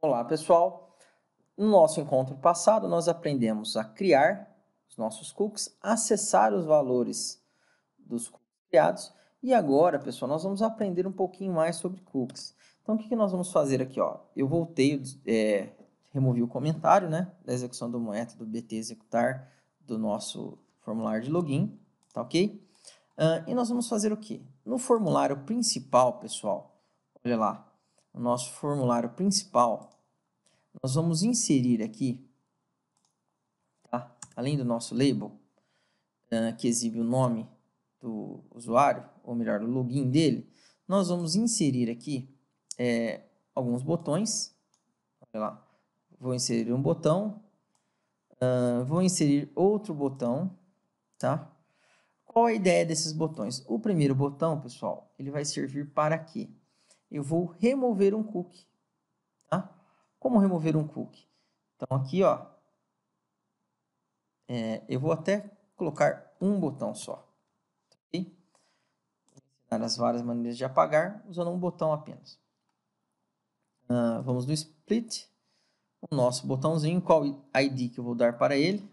Olá, pessoal. No nosso encontro passado, nós aprendemos a criar os nossos cookies, acessar os valores dos cookies criados. E agora, pessoal, nós vamos aprender um pouquinho mais sobre cookies. Então, o que, nós vamos fazer aqui? Ó? Eu voltei, é, removi o comentário né, da execução do método BT executar do nosso formulário de login, tá ok? Uh, e nós vamos fazer o quê? No formulário principal, pessoal, olha lá, o nosso formulário principal, nós vamos inserir aqui, tá? além do nosso label, uh, que exibe o nome do usuário, ou melhor, o login dele, nós vamos inserir aqui é, alguns botões. Olha lá. Vou inserir um botão, uh, vou inserir outro botão, tá? Qual a ideia desses botões? O primeiro botão, pessoal, ele vai servir para quê? Eu vou remover um cookie, tá? Como remover um cookie? Então, aqui, ó, é, eu vou até colocar um botão só. Okay? ensinar as várias maneiras de apagar usando um botão apenas. Uh, vamos no split, o nosso botãozinho, qual ID que eu vou dar para ele?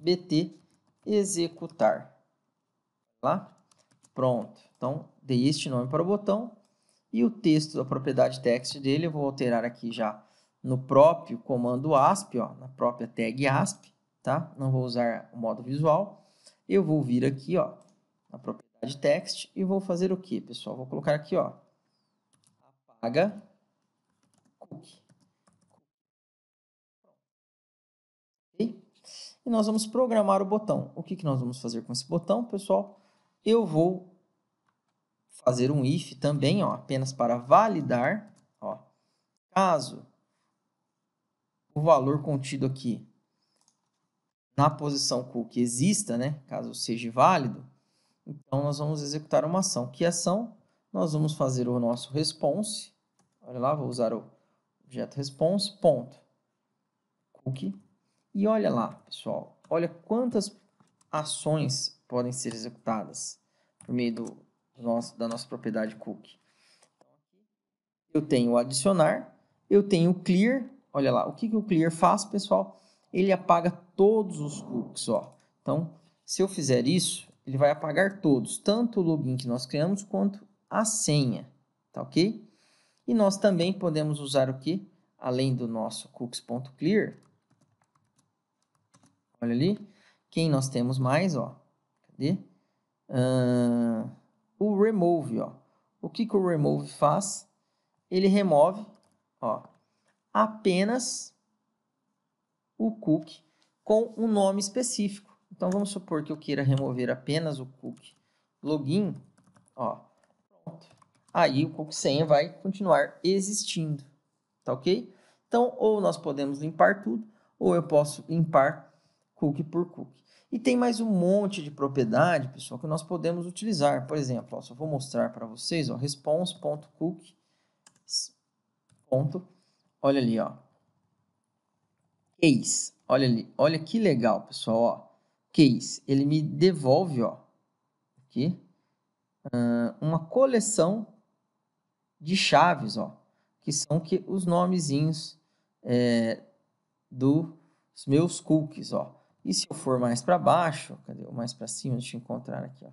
BT executar. Tá lá, pronto. Então, dei este nome para o botão e o texto da propriedade text dele eu vou alterar aqui já no próprio comando ASP, ó, na própria tag ASP, tá? Não vou usar o modo visual. Eu vou vir aqui, ó, na propriedade text e vou fazer o que, pessoal? Vou colocar aqui, ó, apaga cookie. E nós vamos programar o botão. O que, que nós vamos fazer com esse botão, pessoal? Eu vou fazer um if também, ó, apenas para validar, ó, caso o valor contido aqui na posição cookie exista, né, caso seja válido, então nós vamos executar uma ação. Que ação? Nós vamos fazer o nosso response. Olha lá, vou usar o objeto response ponto cookie. E olha lá, pessoal, olha quantas ações podem ser executadas por meio do nosso, da nossa propriedade cookie. Então, eu tenho adicionar, eu tenho clear, Olha lá, o que, que o clear faz, pessoal? Ele apaga todos os cookies, ó. Então, se eu fizer isso, ele vai apagar todos, tanto o login que nós criamos quanto a senha, tá ok? E nós também podemos usar o que? Além do nosso cookies.clear, olha ali, quem nós temos mais, ó, cadê? Uh, o remove, ó. O que, que o remove faz? Ele remove, ó, apenas o cookie com um nome específico. Então vamos supor que eu queira remover apenas o cookie login, ó, pronto. Aí o cookie senha vai continuar existindo, tá ok? Então ou nós podemos limpar tudo, ou eu posso limpar cookie por cookie. E tem mais um monte de propriedade, pessoal, que nós podemos utilizar. Por exemplo, ó, só vou mostrar para vocês, ó, cookie. Olha ali, ó. Case. Olha ali. Olha que legal, pessoal, ó. Case. Ele me devolve, ó. Aqui. Ah, uma coleção de chaves, ó. Que são que os nomezinhos é, dos meus cookies, ó. E se eu for mais para baixo, cadê? Mais para cima, deixa eu encontrar aqui, ó.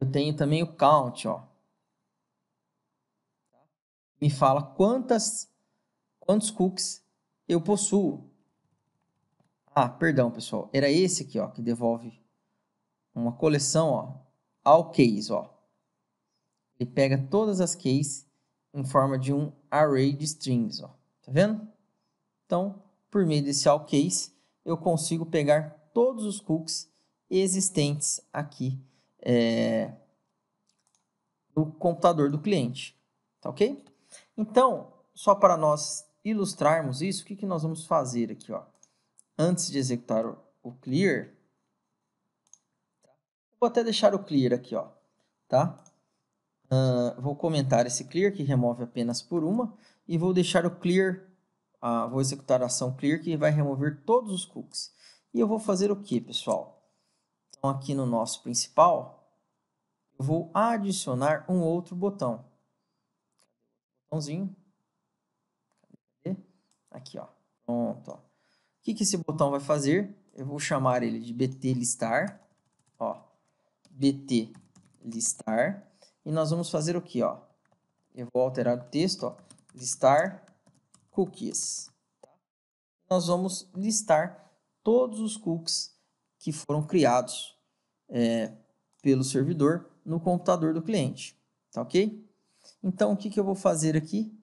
Eu tenho também o count, ó me fala quantas quantos cookies eu possuo. Ah, perdão, pessoal. Era esse aqui, ó, que devolve uma coleção, ó, ao case, ó. Ele pega todas as keys em forma de um array de strings, ó. Tá vendo? Então, por meio desse all case, eu consigo pegar todos os cookies existentes aqui é, no computador do cliente. Tá ok? Então, só para nós ilustrarmos isso, o que, que nós vamos fazer aqui? Ó? Antes de executar o, clear, vou até deixar o clear aqui, ó, tá? Uh, vou comentar esse clear que remove apenas por uma e vou deixar o clear, uh, vou executar a ação clear que vai remover todos os cookies. E eu vou fazer o que, pessoal? Então aqui no nosso principal, eu vou adicionar um outro botão botãozinho. Cadê? Aqui, ó. Pronto, ó. O que, que esse botão vai fazer? Eu vou chamar ele de BT listar, ó. BT listar. E nós vamos fazer o que, ó? Eu vou alterar o texto, ó. Listar cookies. Tá? Nós vamos listar todos os cookies que foram criados é, pelo servidor no computador do cliente. Tá ok? Então, o que, que eu vou fazer aqui?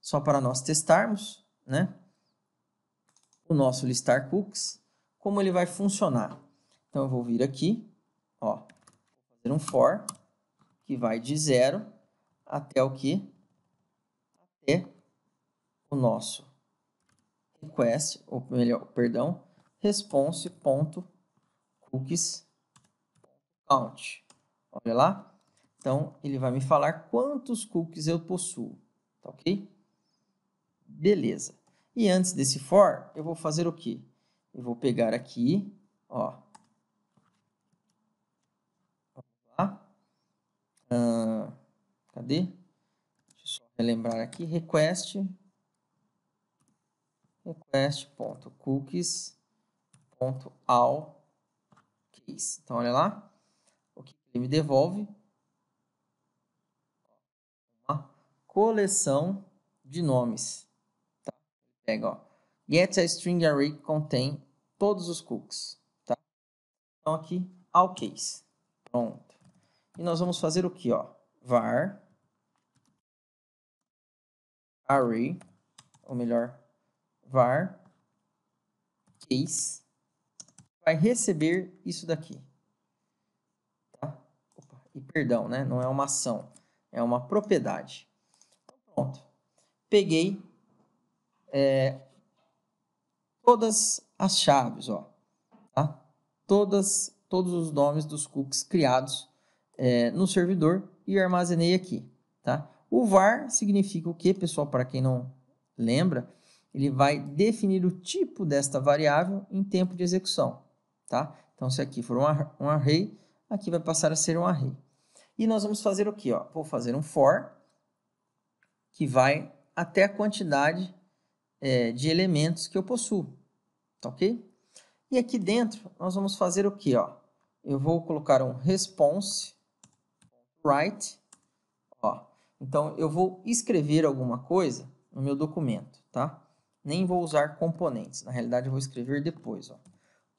Só para nós testarmos, né? O nosso listar cookies, como ele vai funcionar. Então, eu vou vir aqui, ó, fazer um for, que vai de zero até o que? Até o nosso request, ou melhor, perdão, response.cookies.count. Olha lá. Então, ele vai me falar quantos cookies eu possuo, tá ok? Beleza. E antes desse for, eu vou fazer o quê? Eu vou pegar aqui, ó. Uh, cadê? Deixa eu só relembrar aqui. Request. Request.cookies.all Então, olha lá. O que ele me devolve? coleção de nomes. Tá? Pega, ó. Get a string array contém todos os cookies. Tá? Então aqui, all case. Pronto. E nós vamos fazer o que, ó? var array, ou melhor, var case vai receber isso daqui. Tá? Opa, e perdão, né? Não é uma ação, é uma propriedade. Pronto. Peguei é, todas as chaves, ó, tá? Todas, todos os nomes dos cookies criados é, no servidor e armazenei aqui, tá? O var significa o que, pessoal? Para quem não lembra, ele vai definir o tipo desta variável em tempo de execução, tá? Então, se aqui for um array, aqui vai passar a ser um array. E nós vamos fazer o que? Ó? Vou fazer um for que vai até a quantidade é, de elementos que eu possuo, tá ok? E aqui dentro nós vamos fazer o que? Ó? Eu vou colocar um response write, ó. Então eu vou escrever alguma coisa no meu documento, tá? Nem vou usar componentes, na realidade eu vou escrever depois, ó. O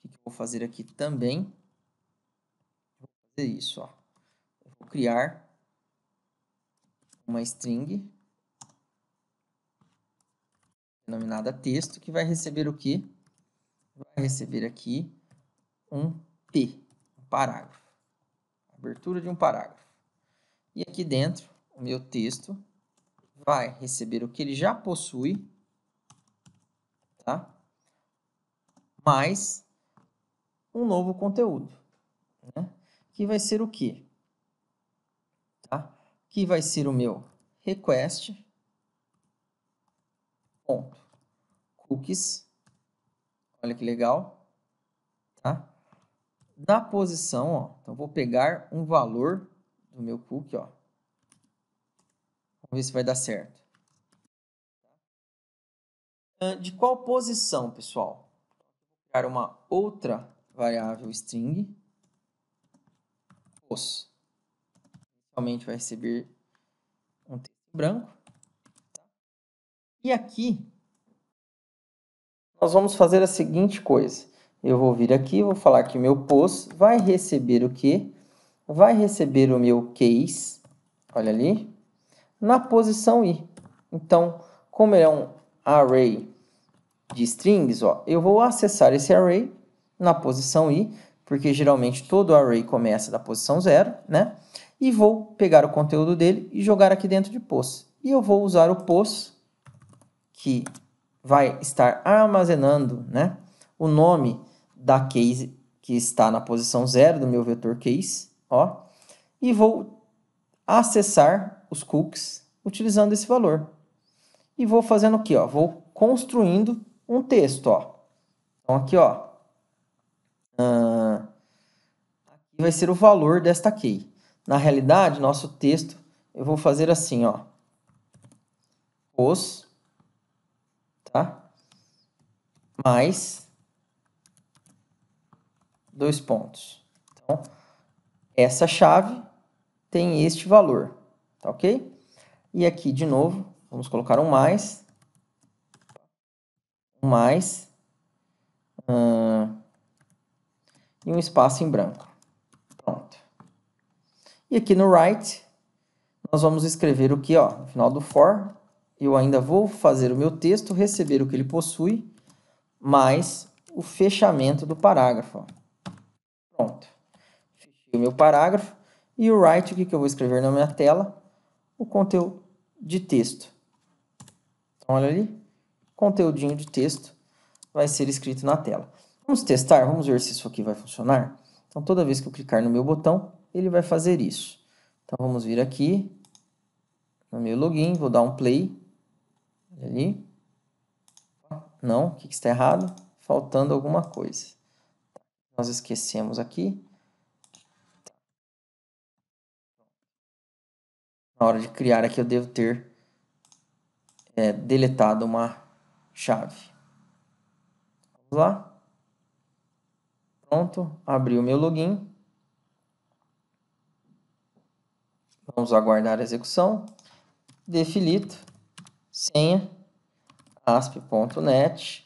que, eu vou fazer aqui também? Vou fazer isso, ó. Eu vou criar uma string denominada texto, que vai receber o quê? Vai receber aqui um P, um parágrafo. Abertura de um parágrafo. E aqui dentro, o meu texto vai receber o que ele já possui, tá? Mais um novo conteúdo, né? Que vai ser o quê? Tá? Que vai ser o meu request ponto cookies. Olha que legal. Tá? Na posição, ó, então vou pegar um valor do meu cookie, ó. Vamos ver se vai dar certo. Tá? Ah, de qual posição, pessoal? Vou criar uma outra variável string. Os. Inicialmente vai receber um texto branco. Tá? E aqui nós vamos fazer a seguinte coisa. Eu vou vir aqui, vou falar que o meu pos vai receber o quê? Vai receber o meu case, olha ali, na posição i. Então, como ele é um array de strings, ó, eu vou acessar esse array na posição i, porque geralmente todo array começa da posição zero, né? E vou pegar o conteúdo dele e jogar aqui dentro de pos. E eu vou usar o pos que vai estar armazenando né, o nome da case que está na posição zero do meu vetor case, ó, e vou acessar os cookies utilizando esse valor. E vou fazendo o ó, vou construindo um texto, ó. Então aqui, ó, uh, aqui vai ser o valor desta key. Na realidade, nosso texto eu vou fazer assim, ó, os tá? Mais dois pontos. Então, essa chave tem este valor, tá ok? E aqui, de novo, vamos colocar um mais, um mais, hum, e um espaço em branco. Pronto. E aqui no write, nós vamos escrever o que, ó, no final do for, eu ainda vou fazer o meu texto, receber o que ele possui, mais o fechamento do parágrafo. Pronto. Fechei o meu parágrafo. E o write, o que, eu vou escrever na minha tela? O conteúdo de texto. Então, olha ali. Conteúdinho de texto vai ser escrito na tela. Vamos testar, vamos ver se isso aqui vai funcionar. Então, toda vez que eu clicar no meu botão, ele vai fazer isso. Então, vamos vir aqui no meu login, vou dar um play ali. Não, o que, está errado? Faltando alguma coisa. Nós esquecemos aqui. Na hora de criar aqui, eu devo ter é, deletado uma chave. Vamos lá. Pronto, abri o meu login. Vamos aguardar a execução. Defilito senha asp.net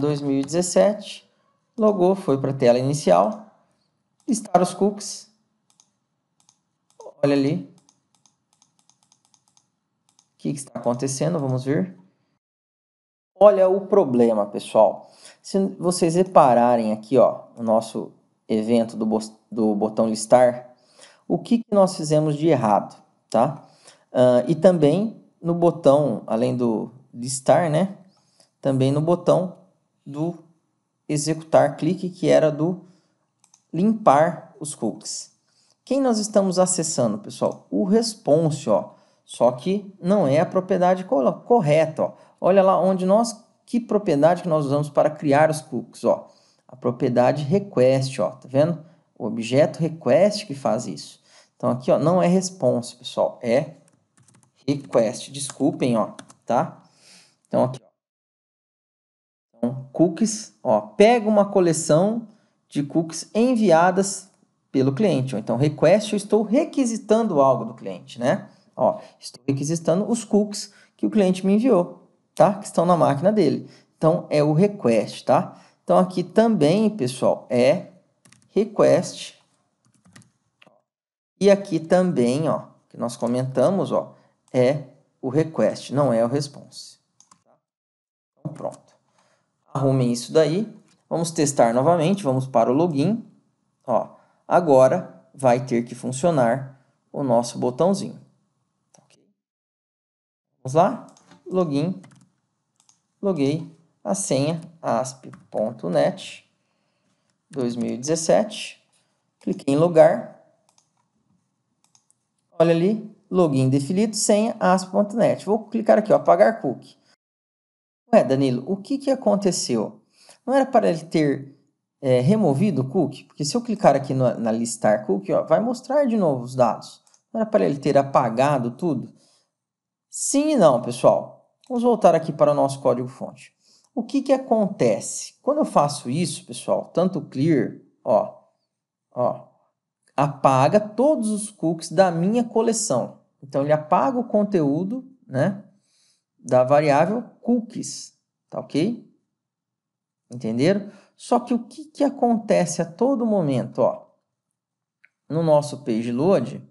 2017, ah, logou, foi para a tela inicial, listar os cookies, olha ali, o que, está acontecendo, vamos ver. Olha o problema, pessoal. Se vocês repararem aqui, ó, o nosso evento do, do botão listar, o que, que nós fizemos de errado, tá? Uh, e também no botão, além do listar, né? Também no botão do executar clique, que era do limpar os cookies. Quem nós estamos acessando, pessoal? O response, ó. Só que não é a propriedade correta, ó. Olha lá onde nós que propriedade que nós usamos para criar os cookies, ó. A propriedade request, ó, tá vendo? O objeto request que faz isso. Então aqui, ó, não é response, pessoal, é request. Desculpem, ó, tá? Então, aqui, ó. Então, cookies, ó, pega uma coleção de cookies enviadas pelo cliente. Ó. Então, request, eu estou requisitando algo do cliente, né? Ó, estou requisitando os cookies que o cliente me enviou, tá? Que estão na máquina dele. Então, é o request, tá? Então, aqui também, pessoal, é request. E aqui também, ó, que nós comentamos, ó, é o request, não é o response. Então, pronto. Arrumem isso daí. Vamos testar novamente, vamos para o login. Ó, agora vai ter que funcionar o nosso botãozinho. Vamos lá? Login. Loguei a senha asp.net 2017. Cliquei em logar. Olha ali, login definido, senha, asp.net. Vou clicar aqui, ó, apagar cookie. Ué, Danilo, o que, que aconteceu? Não era para ele ter é, removido o cookie? Porque se eu clicar aqui no, na listar cookie, ó, vai mostrar de novo os dados. Não era para ele ter apagado tudo? Sim e não, pessoal. Vamos voltar aqui para o nosso código-fonte. O que, que acontece? Quando eu faço isso, pessoal, tanto clear, ó, ó, apaga todos os cookies da minha coleção. Então ele apaga o conteúdo, né, da variável cookies, tá ok? Entenderam? Só que o que, que acontece a todo momento, ó? No nosso page load,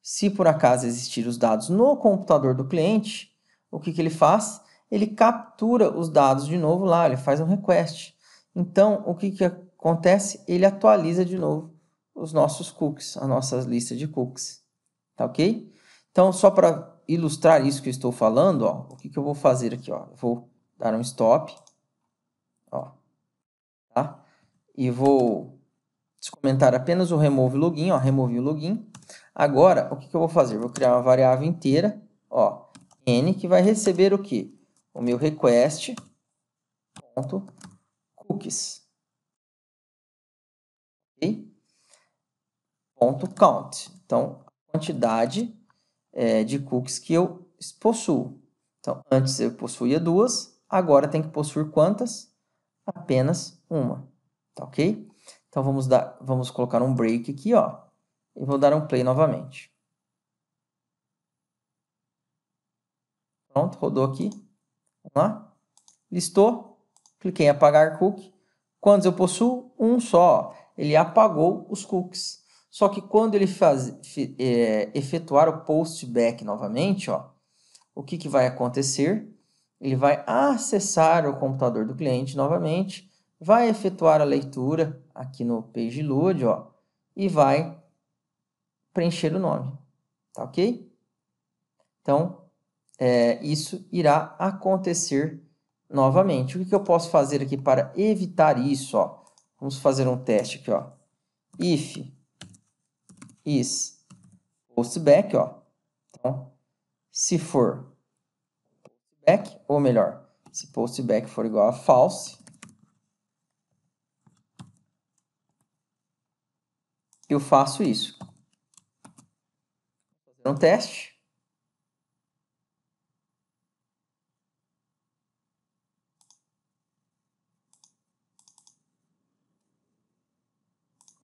se por acaso existir os dados no computador do cliente, o que, que ele faz? Ele captura os dados de novo lá, ele faz um request. Então, o que, que acontece? Ele atualiza de novo os nossos cookies, a nossa lista de cookies, tá ok? Então, só para ilustrar isso que eu estou falando, ó, o que, que eu vou fazer aqui? Ó? vou dar um stop. Ó, tá? E vou descomentar apenas o remove login. Ó, removi o login. Agora, o que, que eu vou fazer? Vou criar uma variável inteira, ó, n, que vai receber o quê? O meu request ponto cookies. Ok? Ponto count. Então, quantidade é, de cookies que eu possuo. Então, antes eu possuía duas, agora tem que possuir quantas? Apenas uma, tá ok? Então, vamos, dar, vamos colocar um break aqui, ó, e vou dar um play novamente. Pronto, rodou aqui. Vamos lá. Listou. Cliquei em apagar cookie. Quantos eu possuo? Um só. Ele apagou os cookies. Só que quando ele faz, é, efetuar o postback novamente, ó, o que, que vai acontecer? Ele vai acessar o computador do cliente novamente, vai efetuar a leitura aqui no load, ó, e vai preencher o nome. Tá ok? Então, é, isso irá acontecer novamente. O que, que eu posso fazer aqui para evitar isso? Ó? Vamos fazer um teste aqui. Ó. If is postback, ó. Então, se for postback, ou melhor, se postback for igual a false, eu faço isso. Vou fazer um teste.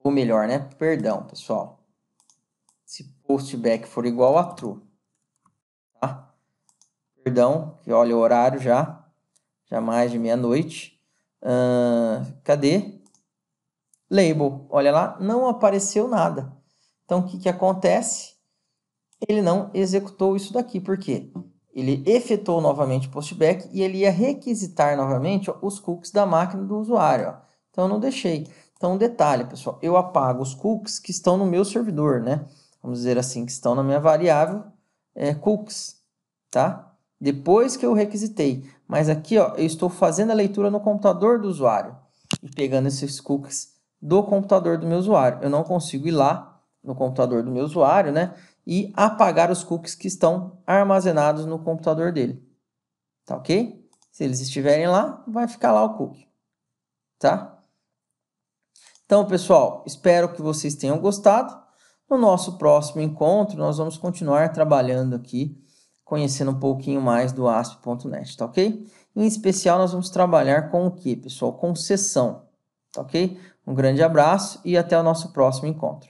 ou melhor, né? Perdão, pessoal postback for igual a true. Tá? Perdão, que olha o horário já. Já mais de meia-noite. Uh, cadê? Label. Olha lá, não apareceu nada. Então, o que, que acontece? Ele não executou isso daqui. Por quê? Ele efetuou novamente o postback e ele ia requisitar novamente ó, os cookies da máquina do usuário. Ó. Então, eu não deixei. Então, um detalhe, pessoal. Eu apago os cookies que estão no meu servidor, né? vamos dizer assim, que estão na minha variável é, cookies, tá? Depois que eu requisitei. Mas aqui, ó, eu estou fazendo a leitura no computador do usuário e pegando esses cookies do computador do meu usuário. Eu não consigo ir lá no computador do meu usuário, né? E apagar os cookies que estão armazenados no computador dele. Tá ok? Se eles estiverem lá, vai ficar lá o cookie. Tá? Então, pessoal, espero que vocês tenham gostado. No nosso próximo encontro, nós vamos continuar trabalhando aqui, conhecendo um pouquinho mais do ASP.NET, tá ok? Em especial, nós vamos trabalhar com o que, pessoal? Com sessão, tá ok? Um grande abraço e até o nosso próximo encontro.